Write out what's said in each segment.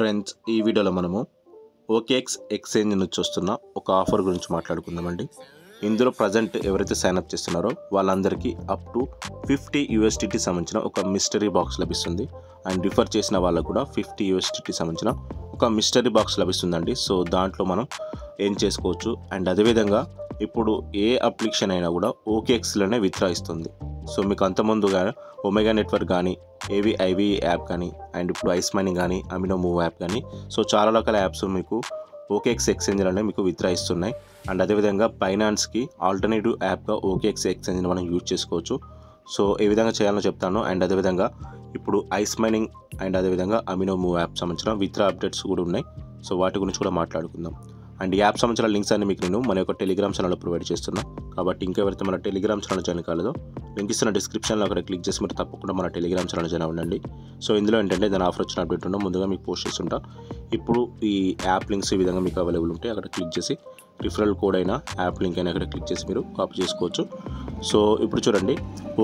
friends ఈ వీడియోలో మనము ఓకేఎక్స్ ఎక్స్చేంజ్ నుంచి వస్తున్న ఒక ఆఫర్ గురించి మాట్లాడుకుందామండి ఇందులో ప్రజెంట్ ఎవరైతే సైన్అప్ చేస్తున్నారో వాళ్ళందరికీ అప్ టు ఫిఫ్టీ యూఎస్టీకి సంబంధించిన ఒక మిస్టరీ బాక్స్ లభిస్తుంది అండ్ రిఫర్ చేసిన వాళ్ళకు కూడా ఫిఫ్టీ యూఎస్టీకి సంబంధించిన ఒక మిస్టరీ బాక్స్ లభిస్తుందండి సో దాంట్లో మనం ఏం చేసుకోవచ్చు అండ్ అదేవిధంగా ఇప్పుడు ఏ అప్లికేషన్ అయినా కూడా ఓకేఎక్స్లోనే విత్డ్రా ఇస్తుంది సో మీకు అంతముందుగా ఒమెగా నెట్వర్క్ కానీ ఏవి ఐవి యాప్ కానీ అండ్ ఇప్పుడు ఐస్ మనీ కానీ అమినో మూవ్ యాప్ కానీ సో చాలా రకాల యాప్స్ మీకు ఓకేఎక్స్ ఎక్స్చేంజ్ అనేవి మీకు విత్డ్రా ఇస్తున్నాయి అండ్ అదేవిధంగా ఫైనాన్స్కి ఆల్టర్నేటివ్ యాప్గా ఓకేఎక్స్ ఎక్స్చేంజ్ మనం యూజ్ చేసుకోవచ్చు సో ఏ విధంగా చేయాలో చెప్తాను అండ్ అదేవిధంగా ఇప్పుడు ఐస్ మైనింగ్ అండ్ అదేవిధంగా అమినో మూవ్ యాప్ సంబంధించిన విత్డ్రా అప్డేట్స్ కూడా ఉన్నాయి సో వాటి గురించి కూడా మాట్లాడుకుందాం అండ్ యాప్ సంబంధించిన లింక్స్ అన్ని మీకు నేను మన యొక్క టెలిగ్రామ్ ఛానల్లో ప్రొవైడ్ చేస్తున్నాను కాబట్టి ఇంకెవరైతే మన టెలిగ్రామ్ ఛానల్ జాయిన్ కాలేదో లింక్ ఇస్తున్న డిస్క్రిప్షన్లో అక్కడ క్లిక్ చేసి మరి తప్పకుండా మన టెలిగ్రామ్ ఛానల్ జాయిన్ అవ్వండి సో ఇందులో ఏంటంటే దాని ఆఫర్ వచ్చిన అప్డేట్ ఉండడం ముందుగా మీకు పోస్ట్ చేస్తుంటా ఇప్పుడు ఈ యాప్ లింక్స్ ఈ విధంగా మీకు అవైలబుల్ ఉంటాయి అక్కడ క్లిక్ చేసి రిఫరల్ కోడ్ అయినా యాప్ లింక్ అయినా అక్కడ క్లిక్ చేసి మీరు కాపీ చేసుకోవచ్చు సో ఇప్పుడు చూడండి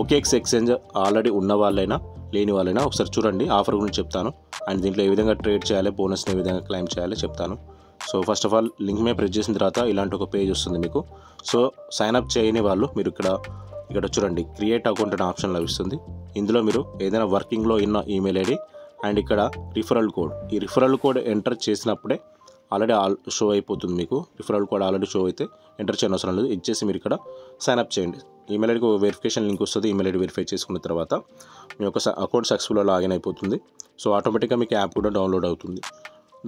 ఓకేఎక్స్ ఎక్స్చేంజ్ ఆల్రెడీ ఉన్న వాళ్ళైనా లేని వాళ్ళైనా ఒకసారి చూడండి ఆఫర్ గురించి చెప్తాను అండ్ దీంట్లో ఏ విధంగా ట్రేడ్ చేయాలి బోనస్ని ఏ విధంగా క్లైమ్ చేయాలి చెప్తాను so first of all link మీద ప్రెస్ చేసిన తర్వాత ఇలాంటి ఒక పేజ్ వస్తుంది మీకు సో సైన్ అప్ చేయని వాళ్ళు మీరు ఇక్కడ ఇక్కడ చూడండి క్రియేట్ అకౌంట్ అనే ఆప్షన్ లభిస్తుంది ఇందులో మీరు ఏదైనా వర్కింగ్లో ఉన్న ఈమెయిల్ ఐడి అండ్ ఇక్కడ రిఫరల్ కోడ్ ఈ రిఫరల్ కోడ్ ఎంటర్ చేసినప్పుడే ఆల్రెడీ ఆల్ షో అయిపోతుంది మీకు రిఫరల్ కోడ్ ఆల్రెడీ షో అయితే ఎంటర్ చేయడం అవసరం లేదు ఇచ్చేసి మీరు ఇక్కడ సైన్అప్ చేయండి ఈమెయిల్ ఐడికి వెరిఫికేషన్ లింక్ వస్తుంది ఈమెయిల్ ఐడి వెరిఫై చేసుకున్న తర్వాత మీ యొక్క అకౌంట్ సక్సెస్ఫుల్గా లాగిన్ అయిపోతుంది సో ఆటోమేటిక్గా మీకు యాప్ కూడా డౌన్లోడ్ అవుతుంది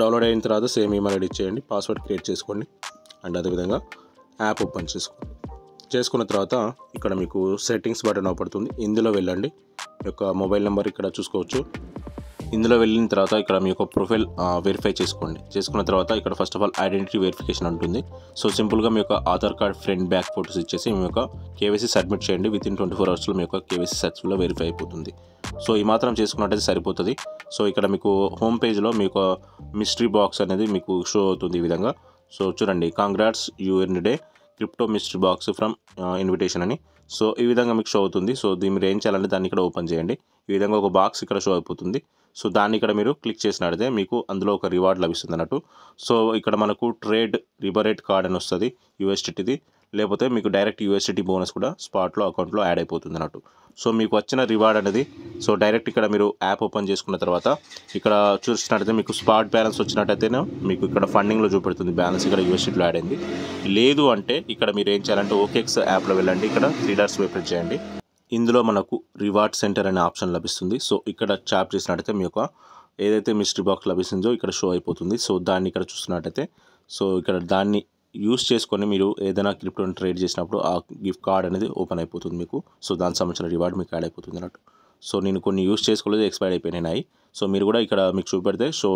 డౌన్లోడ్ అయిన తర్వాత సేమ్ ఈమెయిల్ ఐడి ఇచ్చేయండి పాస్వర్డ్ క్రియేట్ చేసుకోండి అండ్ అదేవిధంగా యాప్ ఓపెన్ చేసుకోండి చేసుకున్న తర్వాత ఇక్కడ మీకు సెట్టింగ్స్ బటన్ అవపడుతుంది ఇందులో వెళ్ళండి యొక్క మొబైల్ నెంబర్ ఇక్కడ చూసుకోవచ్చు ఇందులో వెళ్ళిన తర్వాత ఇక్కడ మీ యొక్క ప్రొఫైల్ వెరిఫై చేసుకోండి చేసుకున్న తర్వాత ఇక్కడ first of all identity verification ఉంటుంది సో సింపుల్గా మీ యొక్క Aadhaar card front back photos ఇచ్చేసి మీ యొక్క కేవైసీ సబ్మిట్ చేయండి విత్ ఇన్ ట్వంటీ ఫోర్ అవర్స్లో మీ యొక్క కేవైసీ సక్సెస్ఫుల్గా వెరిఫై అయిపోతుంది సో ఈ మాత్రం చేసుకున్నట్టయితే సరిపోతుంది సో ఇక్కడ మీకు హోమ్ పేజ్లో మీ యొక్క మిస్టరీ బాక్స్ అనేది మీకు షో అవుతుంది ఈ విధంగా సో చూడండి congrats you earned crypto mystery box from invitation అని సో ఈ విధంగా మీకు షో అవుతుంది సో దీన్ని మీరు ఏం చేయాలంటే దాన్ని ఇక్కడ ఓపెన్ చేయండి ఈ విధంగా ఒక బాక్స్ ఇక్కడ షో అయిపోతుంది సో దాన్ని ఇక్కడ మీరు క్లిక్ చేసినట్లయితే మీకు అందులో ఒక రివార్డ్ లభిస్తుంది అన్నట్టు సో ఇక్కడ మనకు ట్రేడ్ రిబరేట్ కార్డ్ అని వస్తుంది యూఎస్టీటీది లేకపోతే మీకు డైరెక్ట్ యూఎస్డిటీ బోనస్ కూడా స్పాట్లో అకౌంట్లో యాడ్ అయిపోతుంది అన్నట్టు సో మీకు వచ్చిన రివార్డ్ అనేది సో డైరెక్ట్ ఇక్కడ మీరు యాప్ ఓపెన్ చేసుకున్న తర్వాత ఇక్కడ చూసినట్టయితే మీకు స్పాట్ బ్యాలెన్స్ వచ్చినట్టయితేనే మీకు ఇక్కడ ఫండింగ్లో చూపెడుతుంది బ్యాలెన్స్ ఇక్కడ యూఎస్డిటీలో యాడ్ అయింది లేదు అంటే ఇక్కడ మీరు ఏం చేయాలంటే ఓకేఎక్స్ యాప్లో వెళ్ళండి ఇక్కడ త్రీ డార్స్ వైపు చేయండి ఇందులో మనకు రివార్డ్ సెంటర్ అనే ఆప్షన్ లభిస్తుంది సో ఇక్కడ ట్యాప్ చేసినట్టయితే మీ యొక్క ఏదైతే మిస్టరీ బాక్స్ లభిస్తుందో ఇక్కడ షో అయిపోతుంది సో దాన్ని ఇక్కడ చూసినట్టయితే సో ఇక్కడ దాన్ని యూస్ చేసుకొని మీరు ఏదైనా క్రిప్టోని ట్రేడ్ చేసినప్పుడు ఆ గిఫ్ట్ కార్డ్ అనేది ఓపెన్ అయిపోతుంది మీకు సో దానికి సంబంధించిన రివార్డ్ మీకు యాడ్ అయిపోతుంది అన్నట్టు సో నేను కొన్ని యూస్ చేసుకోలేదు ఎక్స్పైర్ అయిపోయినాయి సో మీరు కూడా ఇక్కడ మీకు చూపెడితే సో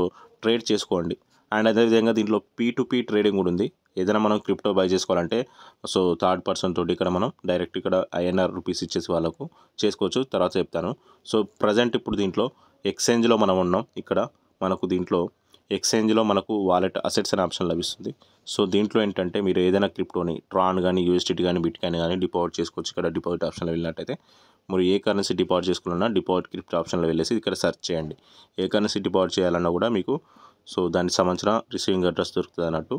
ట్రేడ్ చేసుకోండి అండ్ అదేవిధంగా దీంట్లో పీ టు పీ ట్రేడింగ్ కూడా ఉంది ఏదైనా మనం క్రిప్టో బై చేసుకోవాలంటే సో థర్డ్ పర్సన్ తోటి ఇక్కడ మనం డైరెక్ట్ ఇక్కడ ఐఎన్ఆర్ రూపీస్ ఇచ్చేసి వాళ్ళకు చేసుకోవచ్చు తర్వాత చెప్తాను సో ప్రజెంట్ ఇప్పుడు దీంట్లో ఎక్స్చేంజ్లో మనం ఉన్నాం ఇక్కడ మనకు దీంట్లో ఎక్స్చేంజ్లో మనకు వాలెట్ అసెట్స్ అనే ఆప్షన్ లభిస్తుంది సో దీంట్లో ఏంటంటే మీరు ఏదైనా క్రిప్టోని ట్రాన్ కానీ యూఎస్డిటీ కానీ బిట్ కానీ కానీ డిపాజిట్ చేసుకోవచ్చు ఇక్కడ డిపాజిట్ ఆప్షన్లో వెళ్ళినట్టయితే మీరు ఏ కరెన్సీ డిపాజిట్ చేసుకున్నా డిపాజిట్ క్రిప్టో ఆప్షన్లో వెళ్ళేసి ఇక్కడ సెర్చ్ చేయండి ఏ కరెన్సీ డిపాజిట్ చేయాలన్నా కూడా మీకు సో దానికి సంబంధించిన రిసీవింగ్ అడ్రస్ దొరుకుతుంది అన్నట్టు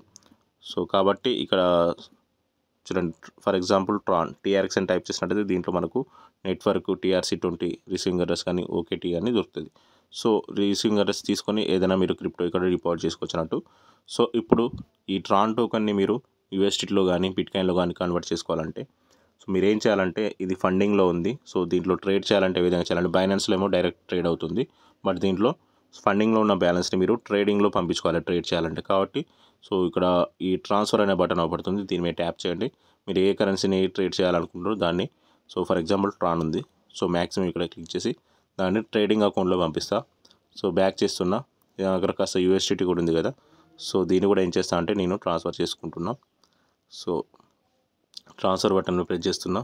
సో కాబట్టి ఇక్కడ చూడండి ఫర్ ఎగ్జాంపుల్ ట్రాన్ టీఆర్ఎక్స్ అని టైప్ చేసినట్టయితే దీంట్లో మనకు network TRC twenty receiving address కానీ ఓకేటీ కానీ దొరుకుతుంది సో రిసీవింగ్ అడ్రస్ తీసుకొని ఏదైనా మీరు క్రిప్టో ఇక్కడ డిపాజిట్ అన్నట్టు సో ఇప్పుడు ఈ ట్రాన్ టోకన్ని మీరు యూఎస్టీలో కానీ బిట్కాయిన్లో కానీ కన్వర్ట్ చేసుకోవాలంటే సో మీరు ఏం చేయాలంటే ఇది ఫండింగ్లో ఉంది సో దీంట్లో ట్రేడ్ చేయాలంటే విధంగా చేయాలంటే బైనాన్స్లో ఏమో డైరెక్ట్ ట్రేడ్ అవుతుంది బట్ దీంట్లో ఫండింగ్లో ఉన్న బ్యాలెన్స్ని మీరు ట్రేడింగ్లో పంపించుకోవాలి ట్రేడ్ చేయాలంటే కాబట్టి సో ఇక్కడ ఈ ట్రాన్స్ఫర్ అనే బటన్ అవపడుతుంది దీని మీద ట్యాప్ చేయండి మీరు ఏ కరెన్సీని ట్రేడ్ చేయాలనుకుంటున్నారో దాన్ని సో ఫర్ ఎగ్జాంపుల్ ట్రాన్ ఉంది సో మ్యాక్సిమం ఇక్కడ క్లిక్ చేసి దాన్ని ట్రేడింగ్ అకౌంట్లో పంపిస్తా సో బ్యాక్ చేస్తున్నా అక్కడ కాస్త యూఎస్టీటీ కూడా ఉంది కదా సో దీన్ని కూడా ఏం చేస్తా అంటే నేను ట్రాన్స్ఫర్ చేసుకుంటున్నా సో ట్రాన్స్ఫర్ బటన్ ప్రెస్ చేస్తున్నా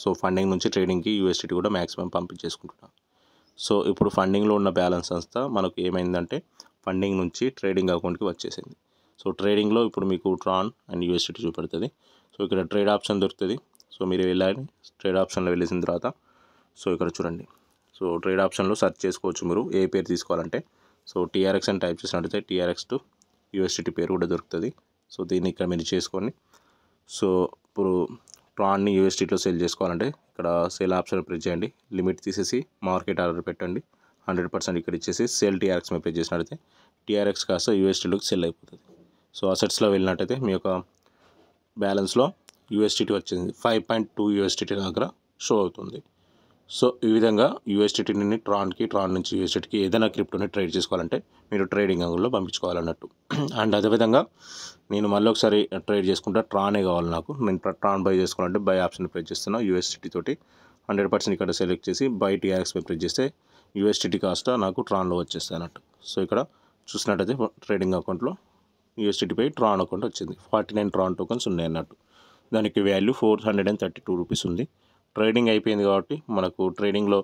సో ఫండింగ్ నుంచి ట్రేడింగ్కి యూఎస్టీటీ కూడా మ్యాక్సిమం పంపించేసుకుంటున్నా సో ఇప్పుడు ఫండింగ్లో ఉన్న బ్యాలెన్స్ అంతా మనకు ఏమైందంటే ఫండింగ్ నుంచి ట్రేడింగ్ అకౌంట్కి వచ్చేసింది సో ట్రేడింగ్లో ఇప్పుడు మీకు ట్రాన్ అండ్ యూఎస్టీటీ చూపెడుతుంది సో ఇక్కడ ట్రేడ్ ఆప్షన్ దొరుకుతుంది సో మీరు వెళ్ళాలి ట్రేడ్ ఆప్షన్లో వెళ్ళేసిన తర్వాత సో ఇక్కడ చూడండి సో ట్రేడ్ ఆప్షన్లో సెర్చ్ చేసుకోవచ్చు మీరు ఏ పేరు తీసుకోవాలంటే సో టీఆర్ఎక్స్ అని టైప్ చేసినట్టయితే టీఆర్ఎక్స్ టు యూఎస్టీటీ పేరు కూడా దొరుకుతుంది సో దీన్ని ఇక్కడ మీరు చేసుకొని సో ఇప్పుడు ట్రాన్ని యూఎస్టీటీలో సేల్ చేసుకోవాలంటే ఇక్కడ సేల్ ఆప్షన్ ప్రెస్ చేయండి లిమిట్ తీసేసి మార్కెట్ ఆర్డర్ పెట్టండి హండ్రెడ్ పర్సెంట్ ఇక్కడ ఇచ్చేసి సేల్ టీఆర్ఎక్స్ మీద ప్రెస్ చేసినట్టయితే టీఆర్ఎక్స్ కాస్త యూఎస్టీలోకి సెల్ అయిపోతుంది సో అసెట్స్లో వెళ్ళినట్టయితే మీ యొక్క బ్యాలెన్స్లో యూఎస్టీటీ వచ్చింది ఫైవ్ పాయింట్ టూ యూఎస్టీటీ దగ్గర షో అవుతుంది సో ఈ విధంగా నుండి ట్రాన్కి ట్రాన్ నుంచి యూఎస్టీటీకి ఏదైనా క్రిప్టోని ట్రేడ్ చేసుకోవాలంటే మీరు ట్రేడింగ్ అంగుల్లో పంపించుకోవాలన్నట్టు అండ్ అదేవిధంగా నేను మళ్ళీ ఒకసారి ట్రేడ్ చేసుకుంటా ట్రానే కావాలి నాకు నేను ట్రాన్ బై చేసుకోవాలంటే బై ఆప్షన్ ప్రెస్ చేస్తున్నా యూఎస్టీటీ తోటి హండ్రెడ్ పర్సెంట్ ఇక్కడ సెలెక్ట్ చేసి బై టీఆర్ఎక్స్ పై ప్రెస్ చేస్తే యూఎస్టీటీ కాస్త నాకు ట్రాన్లో వచ్చేస్తాయి అన్నట్టు సో ఇక్కడ చూసినట్టయితే ట్రేడింగ్ అకౌంట్లో యూఎస్టీటీపై ట్రాన్ అకౌంట్ వచ్చింది ఫార్టీ నైన్ ట్రాన్ టోకన్స్ ఉన్నాయి అన్నట్టు దానికి value four hundred and thirty two rupees ఉంది ట్రేడింగ్ అయిపోయింది కాబట్టి మనకు ట్రేడింగ్లో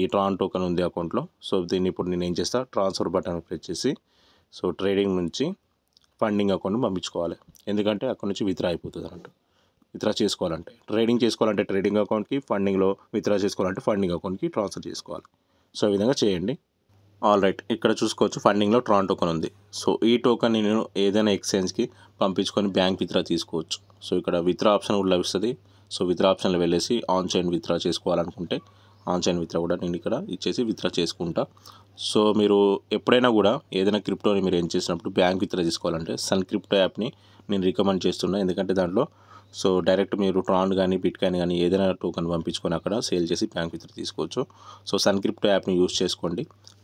ఈ ట్రాన్ టోకన్ ఉంది అకౌంట్లో సో దీన్ని ఇప్పుడు నేను ఏం చేస్తాను ట్రాన్స్ఫర్ బటన్ ప్రెస్ చేసి సో ట్రేడింగ్ నుంచి ఫండింగ్ అకౌంట్ పంపించుకోవాలి ఎందుకంటే అక్కడ నుంచి విత్డ్రా అయిపోతుంది అనమాట విత్డ్రా చేసుకోవాలంటే ట్రేడింగ్ చేసుకోవాలంటే ట్రేడింగ్ అకౌంట్కి ఫండింగ్లో విత్డ్రా చేసుకోవాలంటే ఫండింగ్ అకౌంట్కి ట్రాన్స్ఫర్ చేసుకోవాలి సో ఈ విధంగా చేయండి ఆల్ రైట్ ఇక్కడ చూసుకోవచ్చు ఫండింగ్లో ట్రాన్ టోకన్ ఉంది సో ఈ టోకన్ నేను ఏదైనా ఎక్స్చేంజ్కి పంపించుకొని బ్యాంక్ విత్డ్రా తీసుకోవచ్చు సో ఇక్కడ విత్డ్రా ఆప్షన్ కూడా లభిస్తుంది సో విత్రా ఆప్షన్లో వెళ్ళేసి ఆన్ చైన్ డ్రా చేసుకోవాలనుకుంటే ఆన్ చైన్ విత్రా కూడా నేను ఇక్కడ ఇచ్చేసి డ్రా చేసుకుంటా సో మీరు ఎప్పుడైనా కూడా ఏదైనా క్రిప్టోని మీరు ఏం చేసినప్పుడు బ్యాంక్ విత్రా చేసుకోవాలంటే సన్ క్రిప్టో యాప్ని నేను రికమెండ్ చేస్తున్నాను ఎందుకంటే దాంట్లో సో డైరెక్ట్ మీరు ట్రాన్ కానీ బిట్ కాయిన్ కానీ ఏదైనా టోకన్ పంపించుకొని అక్కడ సేల్ చేసి బ్యాంక్ విత్ర తీసుకోవచ్చు సో సన్ క్రిప్టో యాప్ని యూస్ చేసుకోండి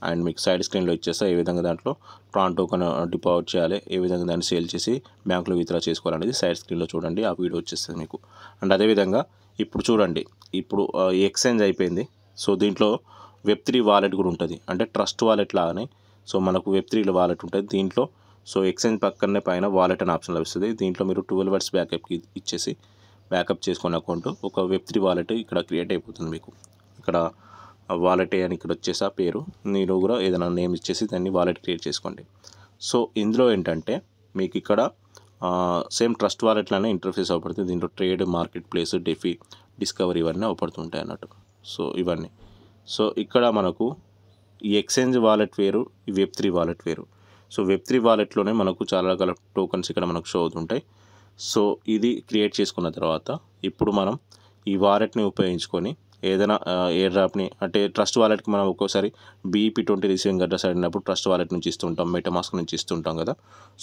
అండ్ మీకు సైడ్ స్క్రీన్లో ఇచ్చేస్తే ఏ విధంగా దాంట్లో ట్రాన్ టోకన్ డిపాజిట్ చేయాలి ఏ విధంగా దాన్ని సేల్ చేసి బ్యాంకులో విత్డ్రా చేసుకోవాలనేది సైడ్ స్క్రీన్లో చూడండి ఆ వీడియో వచ్చేస్తుంది మీకు అండ్ అదేవిధంగా ఇప్పుడు చూడండి ఇప్పుడు ఎక్స్చేంజ్ అయిపోయింది సో దీంట్లో వెబ్ త్రీ వాలెట్ కూడా ఉంటుంది అంటే ట్రస్ట్ వాలెట్ లాగానే సో మనకు వెబ్ త్రీలో వాలెట్ ఉంటుంది దీంట్లో సో ఎక్స్చేంజ్ పక్కనే పైన వాలెట్ అని ఆప్షన్ లభిస్తుంది దీంట్లో మీరు ట్వెల్వ్ అవర్స్ బ్యాకప్కి ఇచ్చేసి బ్యాకప్ చేసుకున్న అకౌంట్ ఒక వెబ్ త్రీ వాలెట్ ఇక్కడ క్రియేట్ అయిపోతుంది మీకు ఇక్కడ వాలెటే అని ఇక్కడ వచ్చేసి ఆ పేరు మీరు కూడా ఏదైనా నేమ్ ఇచ్చేసి దాన్ని వాలెట్ క్రియేట్ చేసుకోండి సో ఇందులో ఏంటంటే మీకు ఇక్కడ సేమ్ ట్రస్ట్ వాలెట్లోనే ఇంటర్ఫేస్ అవపడుతుంది దీంట్లో trade marketplace DeFi discovery ఇవన్నీ అవపడుతుంటాయి అన్నట్టు సో ఇవన్నీ సో ఇక్కడ మనకు ఈ ఎక్స్చేంజ్ వాలెట్ వేరు ఈ వెబ్ త్రీ వాలెట్ వేరు సో వెబ్ త్రీ వాలెట్లోనే మనకు చాలా రకాల టోకన్స్ ఇక్కడ మనకు షో అవుతుంటాయి సో ఇది క్రియేట్ చేసుకున్న తర్వాత ఇప్పుడు మనం ఈ వాలెట్ని ఉపయోగించుకొని ఏదైనా ఎయిర్ డ్రాప్ని అంటే ట్రస్ట్ వాలెట్కి మనం ఒక్కోసారి బీఈపీ ట్వంటీ రిసీవింగ్ అడ్రస్ అడిగినప్పుడు ట్రస్ట్ వాలెట్ నుంచి ఇస్తుంటాం మెటమాస్క్ నుంచి ఇస్తుంటాం కదా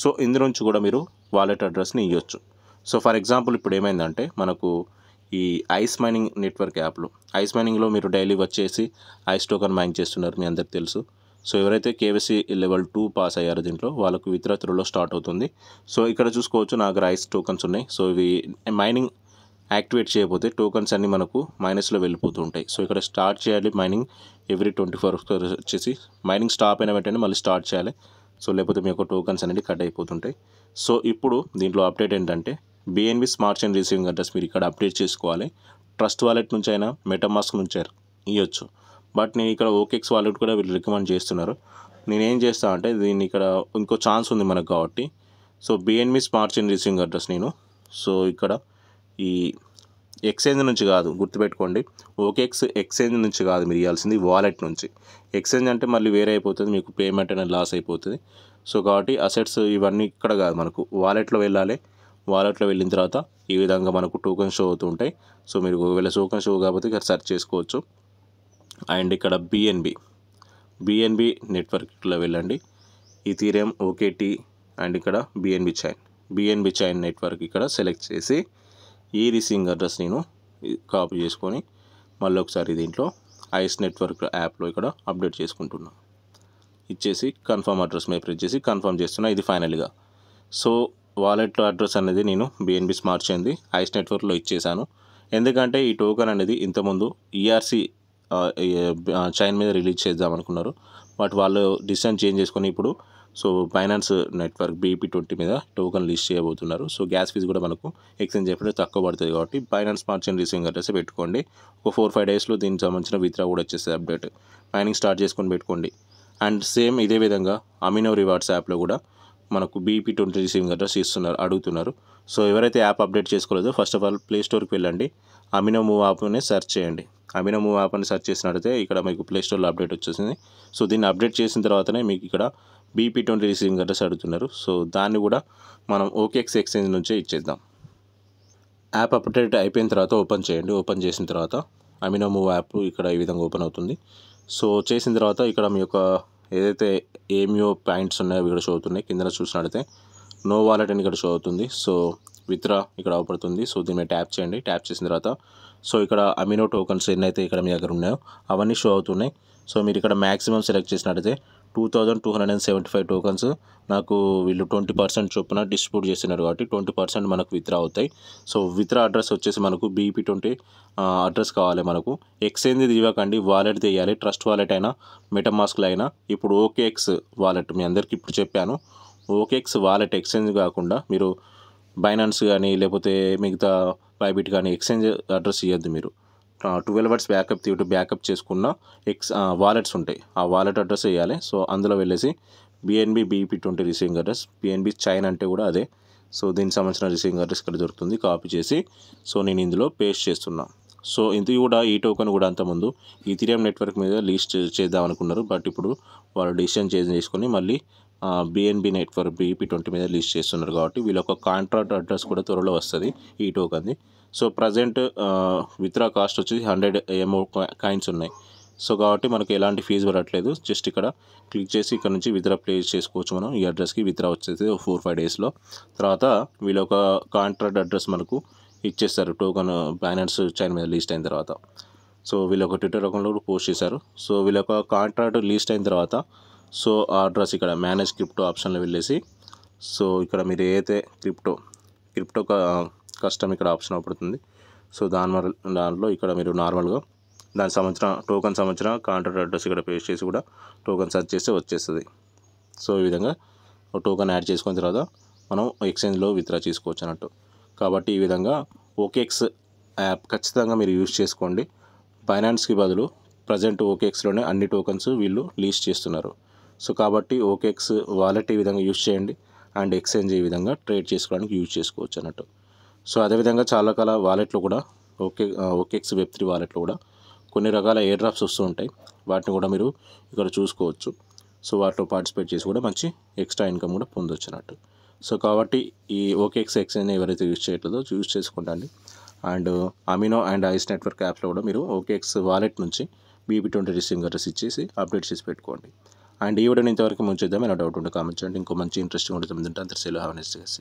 సో ఇందు నుంచి కూడా మీరు వాలెట్ అడ్రస్ని ఇవ్వచ్చు సో ఫర్ ఎగ్జాంపుల్ ఇప్పుడు ఏమైందంటే మనకు ఈ ఐస్ మైనింగ్ నెట్వర్క్ యాప్లు ఐస్ మైనింగ్లో మీరు డైలీ వచ్చేసి ఐస్ టోకన్ మైన్ చేస్తున్నారు మీ అందరికి తెలుసు సో ఎవరైతే కేవీసీ లెవెల్ టూ పాస్ అయ్యారో దీంట్లో వాళ్ళకు విత్రా స్టార్ట్ అవుతుంది సో ఇక్కడ చూసుకోవచ్చు నాకు రైస్ టోకన్స్ ఉన్నాయి సో ఇవి మైనింగ్ యాక్టివేట్ చేయకపోతే టోకన్స్ అన్నీ మనకు మైనస్లో వెళ్ళిపోతూ ఉంటాయి సో ఇక్కడ స్టార్ట్ చేయాలి mining every twenty four hours వచ్చేసి మైనింగ్ స్టాప్ అయిన వెంటనే మళ్ళీ స్టార్ట్ చేయాలి సో లేకపోతే మీ యొక్క టోకన్స్ అనేది కట్ అయిపోతుంటాయి సో ఇప్పుడు దీంట్లో అప్డేట్ ఏంటంటే BNB smart chain receiving address మీరు ఇక్కడ అప్డేట్ చేసుకోవాలి ట్రస్ట్ వాలెట్ నుంచి అయినా మెటామాస్క్ నుంచి ఇవ్వచ్చు బట్ నేను ఇక్కడ ఓకేక్స్ వాలెట్ కూడా వీళ్ళు రికమెండ్ చేస్తున్నారు నేనేం చేస్తాను అంటే దీన్ని ఇక్కడ ఇంకో ఛాన్స్ ఉంది మనకు కాబట్టి so BNB smart chain receiving address నేను సో ఇక్కడ ఈ ఎక్స్చేంజ్ నుంచి కాదు గుర్తుపెట్టుకోండి ఓకేక్స్ ఎక్స్చేంజ్ నుంచి కాదు మీరు ఇవ్వాల్సింది వాలెట్ నుంచి ఎక్స్చేంజ్ అంటే మళ్ళీ వేరే అయిపోతుంది మీకు పేమెంట్ అనేది లాస్ అయిపోతుంది సో కాబట్టి అసెట్స్ ఇవన్నీ ఇక్కడ కాదు మనకు వాలెట్లో వెళ్ళాలి వాలెట్లో వెళ్ళిన తర్వాత ఈ విధంగా మనకు టోకెన్ షో అవుతుంటాయి సో మీరు ఒకవేళ టోకెన్ షో కాకపోతే ఇక్కడ సెర్చ్ చేసుకోవచ్చు అండ్ ఇక్కడ బిఎన్బి బిఎన్బి నెట్వర్క్లో వెళ్ళండి ఇథీరియం ఓకేటీ అండ్ ఇక్కడ BNB chain BNB chain network ఇక్కడ సెలెక్ట్ చేసి ఈ రిసీవింగ్ అడ్రస్ నేను కాపీ చేసుకొని మళ్ళీ ఒకసారి దీంట్లో ఐస్ నెట్వర్క్ యాప్లో ఇక్కడ అప్డేట్ చేసుకుంటున్నాను ఇచ్చేసి కన్ఫర్మ్ అడ్రస్ మీద ప్రెస్ చేసి కన్ఫర్మ్ చేస్తున్నా ఇది ఫైనల్గా సో వాలెట్లో అడ్రస్ అనేది నేను బిఎన్బి స్మార్ట్ చేయండి ఐస్ నెట్వర్క్లో ఇచ్చేసాను ఎందుకంటే ఈ టోకన్ అనేది ఇంతకుముందు ఈఆర్సీ e చైన్ మీద రిలీజ్ చేద్దాం అనుకున్నారు బట్ వాళ్ళు డిసిషన్ చేంజ్ చేసుకొని ఇప్పుడు so Binance network BP twenty మీద టోకన్ లిస్ట్ చేయబోతున్నారు సో గ్యాస్ ఫీజు కూడా మనకు ఎక్స్చేంజ్ చేసినప్పుడు తక్కువ పడుతుంది కాబట్టి ఫైనాన్స్ మార్చిన రిసీవింగ్ అడ్రస్ పెట్టుకోండి ఒక ఫోర్ ఫైవ్ డేస్లో దీనికి సంబంధించిన విత్డ్రా కూడా వచ్చేస్తుంది అప్డేట్ మైనింగ్ స్టార్ట్ చేసుకొని పెట్టుకోండి అండ్ సేమ్ ఇదే విధంగా అమినో రివార్డ్స్ యాప్లో కూడా మనకు బీపీ ట్వంటీ సిమ్ అడ్రస్ ఇస్తున్నారు అడుగుతున్నారు సో ఎవరైతే యాప్ అప్డేట్ చేసుకోలేదో ఫస్ట్ ఆఫ్ ఆల్ ప్లే స్టోర్కి వెళ్ళండి అమినో మూవ్ యాప్ని సెర్చ్ చేయండి అమినో మూవ్ యాప్ అని సెర్చ్ చేసినట్టయితే ఇక్కడ మీకు ప్లే స్టోర్లో అప్డేట్ వచ్చేసింది సో దీన్ని అప్డేట్ చేసిన తర్వాతనే మీకు ఇక్కడ బీపీ ట్వంటీ సిమ్ అడ్రస్ అడుగుతున్నారు సో దాన్ని కూడా మనం ఓకేఎక్స్ ఎక్స్చేంజ్ నుంచే ఇచ్చేద్దాం యాప్ అప్డేట్ అయిపోయిన తర్వాత ఓపెన్ చేయండి ఓపెన్ చేసిన తర్వాత అమినో మూవ్ యాప్ ఇక్కడ ఈ విధంగా ఓపెన్ అవుతుంది సో చేసిన తర్వాత ఇక్కడ మీ యొక్క ఏదైతే ఏమియో పాయింట్స్ ఉన్నాయో అవి ఇక్కడ షో అవుతున్నాయి కింద చూసినట్టయితే నో వాలెట్ అని ఇక్కడ షో అవుతుంది సో విత్రా ఇక్కడ అవపడుతుంది సో దీని మీద ట్యాప్ చేయండి ట్యాప్ చేసిన తర్వాత సో ఇక్కడ అమినో టోకన్స్ ఎన్నైతే ఇక్కడ మీ దగ్గర ఉన్నాయో అవన్నీ షో అవుతున్నాయి సో మీరు ఇక్కడ మ్యాక్సిమం సెలెక్ట్ చేసినట్టయితే two thousand two hundred and seventy five tokens నాకు వీళ్ళు ట్వంటీ పర్సెంట్ చొప్పున డిస్ట్రిబ్యూట్ చేస్తున్నారు కాబట్టి ట్వంటీ పర్సెంట్ మనకు విత్రా అవుతాయి సో విత్రా అడ్రస్ వచ్చేసి మనకు బీపీ ట్వంటీ అడ్రస్ కావాలి మనకు ఎక్స్చేంజ్ ఇవ్వకండి వాలెట్ తీయాలి ట్రస్ట్ వాలెట్ అయినా మెటమాస్క్లు అయినా ఇప్పుడు ఓకేఎక్స్ వాలెట్ మీ అందరికీ ఇప్పుడు చెప్పాను ఓకేఎక్స్ వాలెట్ ఎక్స్చేంజ్ కాకుండా మీరు బైనాన్స్ కానీ లేకపోతే మిగతా ప్రైవేట్ కానీ ఎక్స్చేంజ్ అడ్రస్ ఇవ్వద్దు మీరు ట్వెల్వ్ అవర్స్ బ్యాకప్ తీటు బ్యాకప్ చేసుకున్న ఎక్స్ వాలెట్స్ ఉంటాయి ఆ వాలెట్ అడ్రస్ వేయాలి సో అందులో వెళ్ళేసి BNB BP twenty receiving address BNB chain అంటే కూడా అదే సో దీనికి సంబంధించిన రిసీవింగ్ అడ్రస్ ఇక్కడ దొరుకుతుంది కాపీ చేసి సో నేను ఇందులో పేస్ట్ చేస్తున్నా సో ఇది కూడా ఈ టోకెన్ కూడా అంతకుముందు ఈథీరియం నెట్వర్క్ మీద లీస్ట్ చేద్దాం అనుకున్నారు బట్ ఇప్పుడు వాళ్ళు డిసిషన్ చేంజ్ చేసుకొని మళ్ళీ బిఎన్బి ఫర్ బీపీ ట్వంటీ మీద లిస్ట్ చేస్తున్నారు కాబట్టి వీళ్ళొక కాంట్రాక్ట్ అడ్రస్ కూడా త్వరలో వస్తుంది ఈ టోకన్ది సో ప్రజెంట్ విత్డ్రా కాస్ట్ వచ్చేసి హండ్రెడ్ ఏమో కాయిన్స్ ఉన్నాయి సో కాబట్టి మనకు ఎలాంటి ఫీజు పడట్లేదు జస్ట్ ఇక్కడ క్లిక్ చేసి ఇక్కడ నుంచి విత్డ్రా ప్లేస్ చేసుకోవచ్చు మనం ఈ అడ్రస్కి విత్డ్రా వచ్చేసి ఫోర్ ఫైవ్ డేస్లో తర్వాత వీళ్ళొక కాంట్రాక్ట్ అడ్రస్ మనకు ఇచ్చేస్తారు టోకన్ బ్యానర్స్ చైన్ మీద లిస్ట్ అయిన తర్వాత సో వీళ్ళొక ట్విట్టర్ అకౌంట్లో కూడా పోస్ట్ చేశారు సో వీళ్ళొక కాంట్రాక్ట్ లిస్ట్ అయిన తర్వాత సో ఆ అడ్రస్ ఇక్కడ మేనేజ్ క్రిప్టో ఆప్షన్లో వెళ్ళేసి సో ఇక్కడ మీరు ఏదైతే క్రిప్టో క్రిప్టో కస్టమ్ ఇక్కడ ఆప్షన్ అవుపడుతుంది సో దాని దానిలో ఇక్కడ మీరు నార్మల్గా దాని సంబంధించిన టోకన్ సంబంధించిన కాంట్రాక్ట్ అడ్రస్ ఇక్కడ పేస్ట్ చేసి కూడా టోకన్ సెర్చ్ చేస్తే వచ్చేస్తుంది సో ఈ విధంగా టోకన్ యాడ్ చేసుకున్న తర్వాత మనం ఎక్స్చేంజ్లో విత్డ్రా చేసుకోవచ్చు అన్నట్టు కాబట్టి ఈ విధంగా ఓకేఎక్స్ యాప్ ఖచ్చితంగా మీరు యూజ్ చేసుకోండి ఫైనాన్స్కి బదులు ప్రజెంట్ ఓకేఎక్స్లోనే అన్ని టోకన్స్ వీళ్ళు లీస్ట్ చేస్తున్నారు సో కాబట్టి ఎక్స్ వాలెట్ ఈ విధంగా యూజ్ చేయండి అండ్ ఎక్స్చేంజ్ ఈ విధంగా ట్రేడ్ చేసుకోవడానికి యూజ్ చేసుకోవచ్చు అన్నట్టు సో అదేవిధంగా చాలా రకాల వాలెట్లో కూడా ఓకే ఓకేక్స్ వెబ్ త్రీ వాలెట్లో కూడా కొన్ని రకాల ఎయిర్ డ్రాప్స్ వస్తూ ఉంటాయి వాటిని కూడా మీరు ఇక్కడ చూసుకోవచ్చు సో వాటిలో పార్టిసిపేట్ చేసి కూడా మంచి ఎక్స్ట్రా ఇన్కమ్ కూడా పొందొచ్చు అన్నట్టు సో కాబట్టి ఈ ఓకేక్స్ ఎక్స్చేంజ్ ఎవరైతే యూజ్ చేయట్లేదో యూజ్ చేసుకుంటాండి అండ్ అమినో అండ్ ఐస్ నెట్వర్క్ యాప్లో కూడా మీరు ఎక్స్ వాలెట్ నుంచి బీబీ ట్వంటీ రిసీవింగ్ అడ్రస్ ఇచ్చేసి అప్డేట్ చేసి పెట్టుకోండి అండ్ ఈ వీడియో ఇంతవరకు ముంచేద్దాం ఏమైనా డౌట్ ఉంటే కామెంట్ చేయండి ఇంకో మంచి ఇంట్రెస్టింగ్ ఉంటుంది అంటే అంతసేలో హ్యావ్ నెక్స్ట్